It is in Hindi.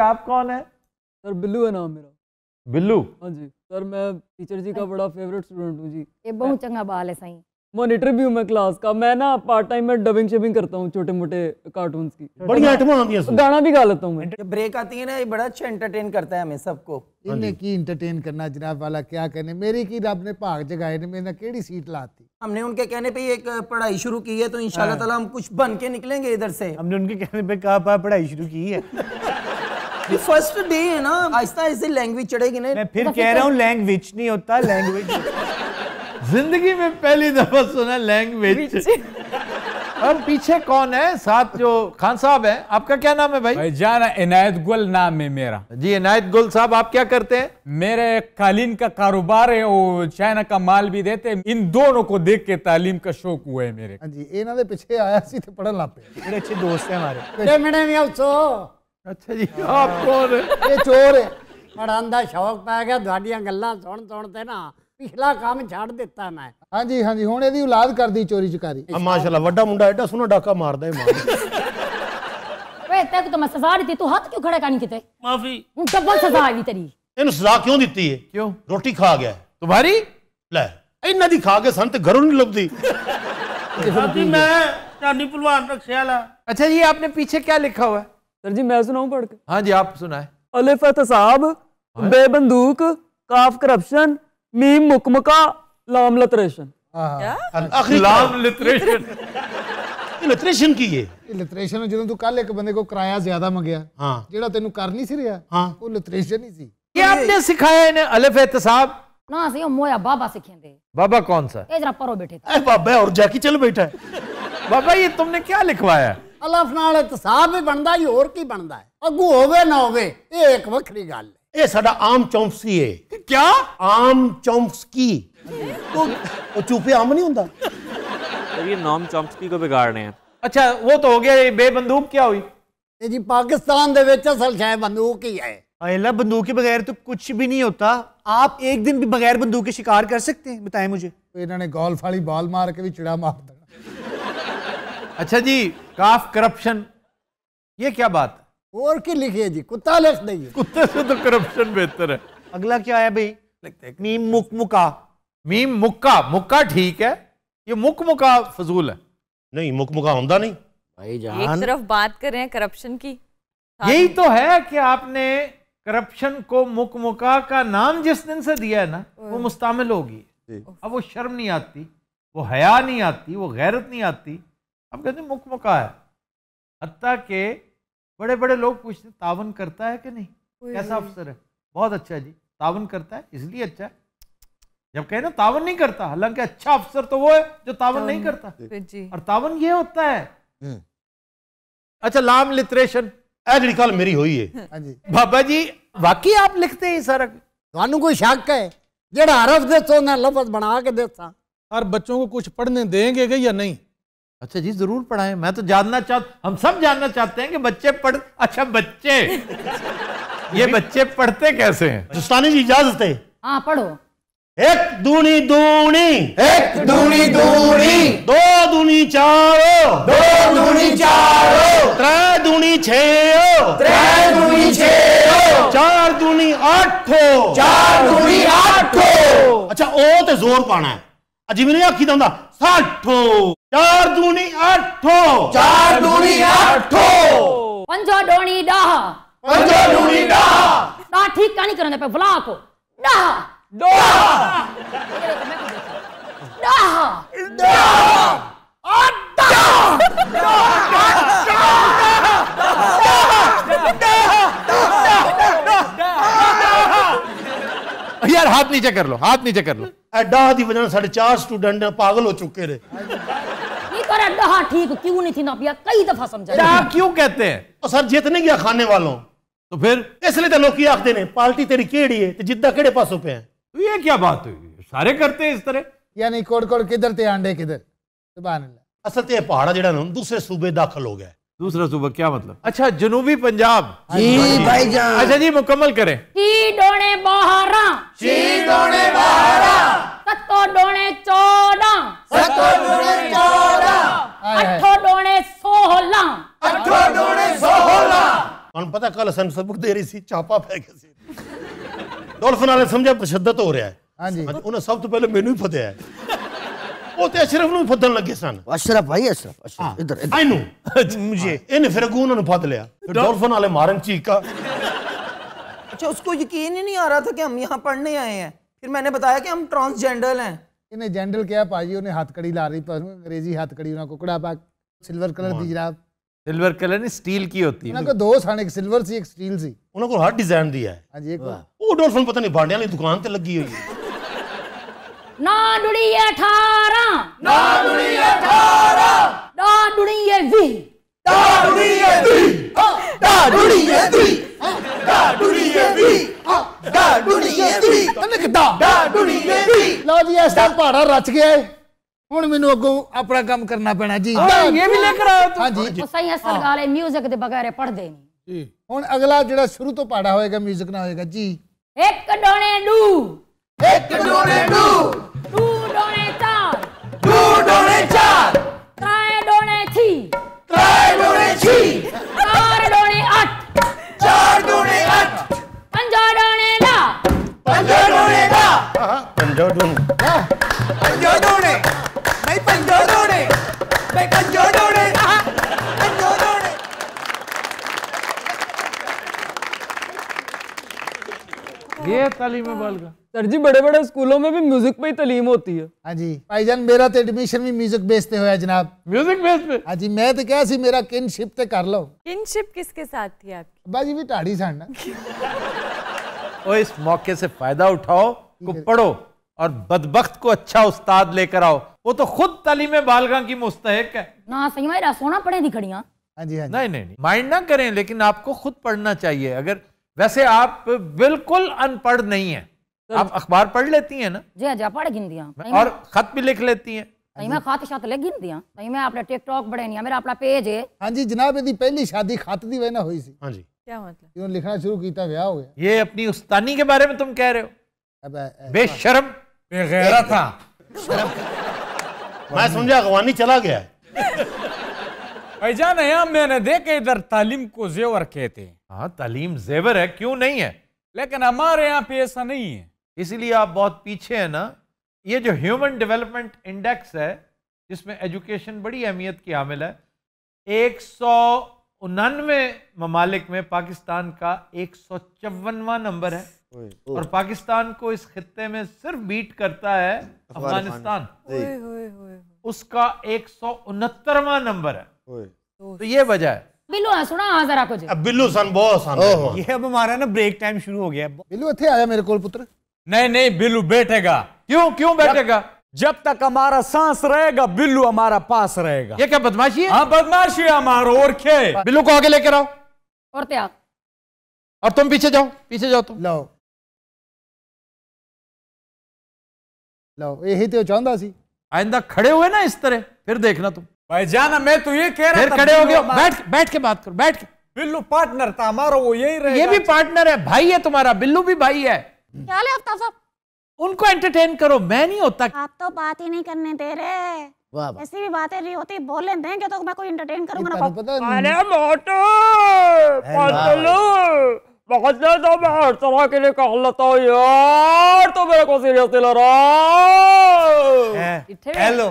आप कौन है सर बिल्लू है नाम मेरा बिल्लू हाँ जी सर मैं टीचर जी का बड़ा फेवरेट स्टूडेंट हूँ जी ये बहुत चंगा बाल है सही मॉनिटर भी हूँ मैं क्लास का मैं ना पार्ट टाइम में डबिंग शबिंग करता हूँ छोटे मोटे कार्टून की बड़ी गाना भी गा लेता हूँ ब्रेक आती है ना ये बड़ा अच्छा इंटरटेन करता है हमें सबको हाँ इन्हें की इंटरटेन करना जनाब वाला क्या कहने मेरी की रब तो ने भाग जगाए ने मेरे केड़ी सीट लाती हमने उनके कहने पे एक पढ़ाई शुरू की है तो इंशाल्लाह हाँ। ताला हम कुछ बन के निकलेंगे इधर से हमने उनके कहने पे कहा पढ़ाई शुरू की है ये फर्स्ट डे है ना आहिस्ता आहिस्ते लैंग्वेज चढ़ेगी ना मैं फिर कह रहा हूँ लैंग्वेज नहीं होता लैंग्वेज जिंदगी में पहली दफा सुना लैंग्वेज और पीछे कौन है साथ जो खान साहब है आपका क्या नाम है भाई, भाई जान इनायत गुल नाम है मेरा जी इनायत गुल साहब आप क्या करते हैं मेरे कालीन का कारोबार है और चाइना का माल भी देते हैं इन दोनों को देख के तालीम का शौक हुआ है मेरे हाँ जी इन्होंने पीछे आया सी थे पढ़न लापे बड़े अच्छे दोस्त है हमारे तो- ਅੱਛਾ ਜੀ ਆਪ ਕੌਣ ਹੈ ਇਹ ਚੋਰ ਹੈ ਪੜਨ ਦਾ ਸ਼ੌਕ ਪੈ ਗਿਆ ਤੁਹਾਡੀਆਂ ਗੱਲਾਂ ਸੁਣ ਸੁਣ ਤੇ ਨਾ ਪਿਛਲਾ ਕੰਮ ਛੱਡ ਦਿੱਤਾ ਮੈਂ ਹਾਂਜੀ ਹਾਂਜੀ ਹੁਣ ਇਹਦੀ ਔਲਾਦ ਕਰਦੀ ਚੋਰੀ ਚਕਾਰੀ ਮਾਸ਼ਾਅੱਲਾ ਵੱਡਾ ਮੁੰਡਾ ਐਡਾ ਸੋਹਣਾ ਡਾਕਾ ਮਾਰਦਾ ਹੈ ਮਾਂ ਓਏ ਤੈਨੂੰ ਤਾਂ ਮੈਂ ਸਜ਼ਾ ਦਿੱਤੀ ਤੂੰ ਹੱਥ ਕਿਉਂ ਖੜਾ ਕਰਨੀ ਕਿਤੇ ਮਾਫੀ ਹੁਣ ਡਬਲ ਸਜ਼ਾ ਆਈ ਤੇਰੀ ਇਹਨੂੰ ਸਜ਼ਾ ਕਿਉਂ ਦਿੱਤੀ ਹੈ ਕਿਉਂ ਰੋਟੀ ਖਾ ਗਿਆ ਤੁਹਾਰੀ ਲੈ ਇਹਨਾਂ ਦੀ ਖਾ ਕੇ ਸਾਨੂੰ ਤੇ ਘਰੋਂ ਨਹੀਂ ਲੱਭਦੀ ਅਭੀ ਮੈਂ ਚਾਨੀ ਭਲਵਾਨ ਰਖਿਆ ਲਾ अच्छा जी आपने पीछे क्या लिखा हुआ है सर जी मैं सुनाऊं पढ़ के हाँ जी आप सुनाए अलिफ एहतसाब बे बंदूक काफ करप्शन मीम मुकमका लाम लतरेशन लाम लिटरेशन ਲਿਟਰੇਸ਼ਨ ਕੀ ਹੈ ਇਹ ਲਿਟਰੇਸ਼ਨ ਜਦੋਂ ਤੂੰ ਕੱਲ ਇੱਕ ਬੰਦੇ ਕੋ ਕਿਰਾਇਆ ਜ਼ਿਆਦਾ ਮੰਗਿਆ ਹਾਂ ਜਿਹੜਾ ਤੈਨੂੰ ਕਰ ਨਹੀਂ ਸੀ ਰਿਹਾ ਹਾਂ ਉਹ ਲਿਟਰੇਸ਼ਨ ਹੀ ਸੀ ਇਹ ਆਪਨੇ ਸਿਖਾਇਆ ਇਹਨੇ ਅਲਫ ਇਤਸਾਬ ਨਾ ਅਸੀਂ ਉਹ ਮੋਇਆ ਬਾਬਾ ਸਿਖਾਉਂਦੇ ਬਾਬਾ ਕੌਣ ਸਾ ਇਹ ਜਰਾ ਪਰੋ ਬੈਠੇ थे ए बाबा और जाके चल बैठा है बाबा ये तुमने क्या लिखवाया है ਅਲਫ ਨਾਲ ਇਤਸਾਬ ਵੀ ਬਣਦਾ ਹੀ ਹੋਰ ਕੀ ਬਣਦਾ ਹੈ ਅੱਗੂ ਹੋਵੇ ਨਾ ਹੋਵੇ ਇਹ ਇੱਕ ਵੱਖਰੀ ਗੱਲ ਹੈ ਇਹ ਸਾਡਾ ਆਮ ਚੌਂਸਕੀ ਹੈ ਕੀ ਆਮ ਚੌਂਸਕੀ ਉਹ ਚੁੱਪੇ ਆਮ ਨਹੀਂ ਹੁੰਦਾ ये नाम चॉम्स्की को बिगाड़ रहे हैं अच्छा वो तो हो गया ये बेबंदूक क्या हुई ये जी पाकिस्तान दे विच असल शायद बंदूक ही है अला बंदूक के बगैर तो कुछ भी नहीं होता आप एक दिन भी बगैर बंदूक के शिकार कर सकते हैं बताएं मुझे तो इन्होंने गोल्फ वाली बॉल मार के भी चिड़ा मार दिया अच्छा जी काफ करप्शन ये क्या बात और की लिखिए जी कुत्ता लिख नहीं कुत्ते से तो करप्शन बेहतर है अगला क्या है भाई मीम मुक मुका मीम मुक्का मुक्का ठीक है ये मुक मुका फजूल है नहीं मुक मुका होता नहीं भाई एक तरफ बात कर रहे हैं करप्शन की यही तो है कि आपने करप्शन को मुक मुका का नाम जिस दिन से दिया है ना वो मुस्तामिल होगी अब वो शर्म नहीं आती वो हया नहीं आती वो गैरत नहीं आती हम कहते हैं मुख मुका है हत्या के बड़े बड़े लोग पूछते तावन करता है कि नहीं कैसा अफसर है बहुत अच्छा है जी तावन करता है इसलिए अच्छा है जब कहे ना तावन नहीं करता हालांकि अच्छा अफसर तो वो है जो तावन नहीं करता और तावन ये होता है हम्म। अच्छा लाम लिटरेशन ਇਹ मेरी हुई है हाँ बाबा जी ਹਾਂਜੀ आप लिखते ਵਾਕਈ सर कोई ਹੈ है जरा ਕੋਈ ਸ਼ੱਕ ਹੈ ਜਿਹੜਾ ਹਰਫ ਦੇ ਤੋਂ ਨਾ ਲਫ਼ਜ਼ ਬਣਾ ਕੇ ਦੇਤਾ ਹਰ ਬੱਚੋਂ अच्छा जी जरूर पढ़ाएं मैं तो जानना चाह हम सब जानना चाहते हैं कि बच्चे पढ़ अच्छा बच्चे ये बच्चे पढ़ते कैसे हैं हिंदुस्तानी जी इजाजत है हाँ पढ़ो एक दूनी दूनी एक दूनी दूनी दो दूनी चारो दो दूनी चारो त्रै दूनी छे त्रै दूनी छे चार दूनी आठो चार दूनी आठो अच्छा ओ तो जोर पाना है अजी नहीं आखी दा साठो चार दूनी अठो चार दूनी अठो पंजो डोनी डह पंजो डोनी डह ता ठीक कानी करने पे भला को डह डह डह डह यार हाथ नीचे कर लो हाथ नीचे कर लो डह दी वजह साढ़े चार स्टूडेंट पागल हो चुके रहे अरे डहा ठीक क्यों नहीं थी ना पिया कई दफा समझा क्यों कहते हैं तो सर जित नहीं गया खाने वालों तो फिर इसलिए तो लोग आखते ने पार्टी तेरी केड़ी है तो जिद्दा केड़े पासों पे है तो ये क्या बात हुई सारे करते हैं इस तरह यानी कोड़ कोड़ किधर थे आंडे किधर सुभान असल तो पहाड़ा जेड़ा ना दूसरे सूबे दाखिल हो गया दूसरा सुबह क्या मतलब अच्छा जनूबी पंजाब जी भाई जान अच्छा जी मुकम्मल करें ही डोने बहारा ही डोने बहारा सतो डोने चौदा सतो डोने चौदा पता कल सन सबक दे रही चापा पै वाले समझा हो रहा है हां जी उन्हें सब तो पहले मेनू ही है अच्छा उसको यकीन ही नहीं आ रहा था कि हम यहाँ पढ़ने आए हैं फिर मैंने बताया कि हम ट्रांसजेंडर हैं ਇਹਨੇ ਜੈਂਡਲ ਕਿਹਾ ਭਾਜੀ ਉਹਨੇ ਹੱਥਕੜੀ ला रही अंग्रेजी ਅੰਗਰੇਜ਼ੀ ਹੱਥਕੜੀ ਉਹਨਾਂ ਕੁਕੜਾ ਪਾ ਸਿਲਵਰ ਕਲਰ ਦੀ ਜਰਾਬ सिल्वर कलर नहीं स्टील की होती है उनको दो साने एक सिल्वर सी एक स्टील सी उनको हर डिजाइन दिया है हां जी एक वो डॉल्फिन पता नहीं भांडे वाली दुकान पे लगी हुई है ना डुड़ी 18 ना डुड़ी 18 ना डुड़ी 20 ना डुड़ी 20 हाँ। ना डुड़ी 20 ना डुड़ी 20 ਦਾ ਦੁਨੀਏ ਦੀ ਤਨਕ ਦਾ ਦਾ ਦੁਨੀਏ ਦੀ ਲਓ ਜੀ ਇਸ ਟਾਈਮ ਪਹਾੜਾ ਰਚ ਗਿਆ ਏ ਹੁਣ ਮੈਨੂੰ ਅੱਗੋਂ ਆਪਣਾ ਕੰਮ ਕਰਨਾ ਪੈਣਾ ਜੀ ਇਹ ਵੀ ਲੈ ਕਰ ਆਇਆ ਤੂੰ ਹਾਂਜੀ ਸਹੀ ਅਸਲ ਗੱਲ ਹੈ ਦੇ ਬਗੈਰ ਪੜਦੇ ਨਹੀਂ ਹੁਣ ਅਗਲਾ ਜਿਹੜਾ ਸ਼ੁਰੂ ਤੋਂ ਪਾੜਾ ਹੋਏਗਾ 뮤직 ਨਾ ਹੋਏਗਾ ਜੀ ਇੱਕ ਡੋਣੇ ਡੂ ਇੱਕ ਡੋਣੇ ਡੂ ਡੂ ਡੋਣੇ ਤਾਂ ਡੂ ਡੋਣੇ ये तालीम सर जी बड़े बड़े स्कूलों में भी म्यूजिक पे ही तालीम होती है हाँ जी भाईजान मेरा तो एडमिशन भी म्यूजिक बेस जनाब म्यूजिक बेस पे हाँ जी मैं तो क्या सी मेरा किनशिप तो कर लो किनशिप किसके साथ थी आपकी बाजी भी टाड़ी साढ़ना और इस मौके से फायदा उठाओ को पढ़ो और बदबख्त को अच्छा उस्ताद लेकर आओ वो तो खुद तलीम बालगा की मुस्तक है ना सही मैं सोना पढ़े दी खड़ियाँ हाँ नहीं नहीं नहीं माइंड ना करें लेकिन आपको खुद पढ़ना चाहिए अगर वैसे आप बिल्कुल अनपढ़ नहीं है आप अखबार पढ़ लेती हैं ना जी हाँ जी पढ़ गिन दिया और खत भी लिख लेती हैं मैं खात शात ले गिन दिया मैं टिकटॉक बड़े नहीं मेरा अपना पेज है हाँ जी जनाब यदि पहली शादी खात दी हुई सी जी क्या मतलब इन्होंने लिखना शुरू किया हो गया ये अपनी उस्तानी के बारे में तुम कह रहे हो बेशरम बेगैरत था मैं समझा अगवानी चला गया जान यहाँ मैंने देखे इधर तालीम को जेवर कहते हैं हाँ तालीम जेवर है क्यों नहीं है लेकिन हमारे यहाँ पे ऐसा नहीं है इसीलिए आप बहुत पीछे है ना ये जो ह्यूमन डेवलपमेंट इंडेक्स है जिसमें एजुकेशन बड़ी अहमियत की हामिल है एक सौ उनानवे ममालिक में पाकिस्तान का एक सौ चौवनवा नंबर है और पाकिस्तान को इस खत्ते में सिर्फ बीट करता है अफगानिस्तान उसका एक सौ उनहत्तरवा नंबर है तो, तो ये वजह है बिल्लू हाँ, सुना हाँ जरा बिल्लू सन बहुत ये अब हमारा ना ब्रेक टाइम शुरू हो गया बिल्लू इतने आया मेरे को पुत्र नहीं नहीं बिल्लू बैठेगा क्यों क्यों बैठेगा जब तक हमारा सांस रहेगा बिल्लू हमारा पास रहेगा ये क्या बदमाशी है हाँ बदमाशी है हमारा और क्या बिल्लू को आगे लेकर आओ और त्याग और तुम पीछे जाओ पीछे जाओ तुम लाओ लो यही तो चाहता सी आइंदा खड़े हुए ना इस तरह फिर देखना तुम भाई जान मैं तो ये कह रहा फिर खड़े हो गए बैठ बैठ के बात करो बैठ के बिल्लू पार्टनर था हमारा वो यही रहेगा ये भी पार्टनर है भाई है तुम्हारा बिल्लू भी भाई है क्या हाल है आफ्ताब साहब उनको एंटरटेन करो मैं नहीं होता आप तो बात ही नहीं करने दे रहे ऐसी भी बातें नहीं होती बोलने देंगे तो मैं कोई एंटरटेन करूंगा ना अरे मोटो पतलू मकदस मैं हर तरह के लिए कह लेता हूँ यार तो मेरे को सीरियसली ले रहा हेलो